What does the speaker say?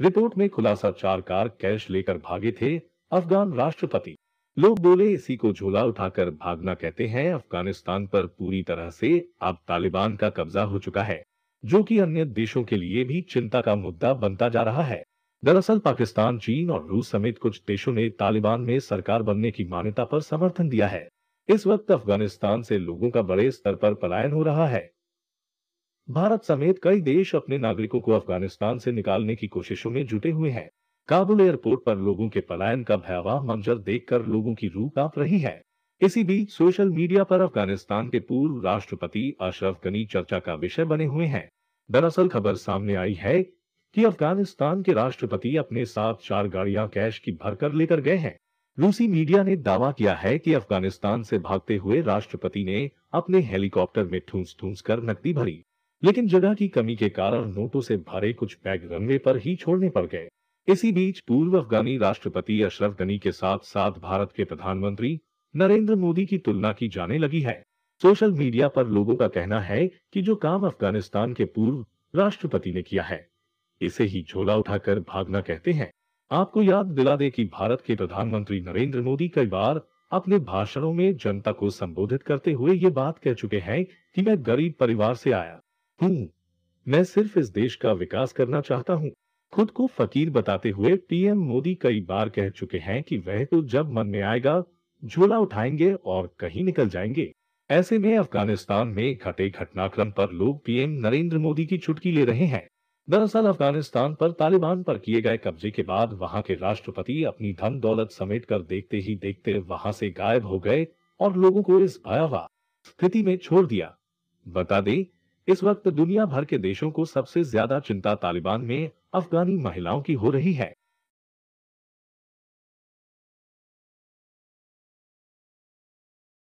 report में खुलासा चार कार कैश लेकर भागे थे अफगान राष्ट्रपति लोग बोले इसी को झोला उठाकर भागना कहते हैं अफगानिस्तान पर पूरी तरह से अब तालिबान का कब्जा हो चुका है जो कि अन्य देशों के लिए भी चिंता का मुद्दा बनता जा रहा है दरअसल पाकिस्तान चीन और रूस समेत कुछ देशों ने तालिबान में सरकार बनने की मान्यता पर समर्थन दिया है इस वक्त अफगानिस्तान से लोगों का बड़े स्तर पर पलायन हो रहा है भारत समेत कई देश अपने नागरिकों को अफगानिस्तान से निकालने की कोशिशों में जुटे हुए हैं काबुल एयरपोर्ट पर लोगों के पलायन का भयावह मंजर देखकर लोगों की रूह काप रही है इसी बीच सोशल मीडिया पर अफगानिस्तान के पूर्व राष्ट्रपति अशरफ गनी चर्चा का विषय बने हुए हैं दरअसल खबर सामने आई है कि अफगानिस्तान के राष्ट्रपति अपने साथ चार गाड़ियां कैश की भरकर लेकर गए हैं रूसी मीडिया ने दावा किया है कि अफगानिस्तान से भागते हुए राष्ट्रपति ने अपने हेलीकॉप्टर में ठूंस ठूंस कर नकदी भरी लेकिन जगह की कमी के कारण नोटों से भरे कुछ बैग रनवे पर ही छोड़ने पड़ गए इसी बीच पूर्व अफगानी राष्ट्रपति अशरफ गनी के साथ साथ भारत के प्रधानमंत्री नरेंद्र मोदी की तुलना की जाने लगी है सोशल मीडिया पर लोगों का कहना है कि जो काम अफगानिस्तान के पूर्व राष्ट्रपति ने किया है इसे ही झोला उठाकर भागना कहते हैं आपको याद दिला दे कि भारत के प्रधानमंत्री नरेंद्र मोदी कई बार अपने भाषणों में जनता को संबोधित करते हुए ये बात कह चुके हैं कि मैं गरीब परिवार से आया हूँ मैं सिर्फ इस देश का विकास करना चाहता हूँ खुद को फकीर बताते हुए पीएम मोदी कई बार कह चुके हैं कि वह तो जब मन में आएगा झोला उठाएंगे और कहीं निकल जाएंगे ऐसे में अफगानिस्तान में घटे घटनाक्रम पर लोग पीएम नरेंद्र मोदी की चुटकी ले रहे हैं दरअसल अफगानिस्तान पर तालिबान पर किए गए कब्जे के बाद वहां के राष्ट्रपति अपनी धन दौलत समेट कर देखते ही देखते वहां से गायब हो गए और लोगों को इस भयावह स्थिति में छोड़ दिया बता दें इस वक्त दुनिया भर के देशों को सबसे ज्यादा चिंता तालिबान में अफगानी महिलाओं की हो रही है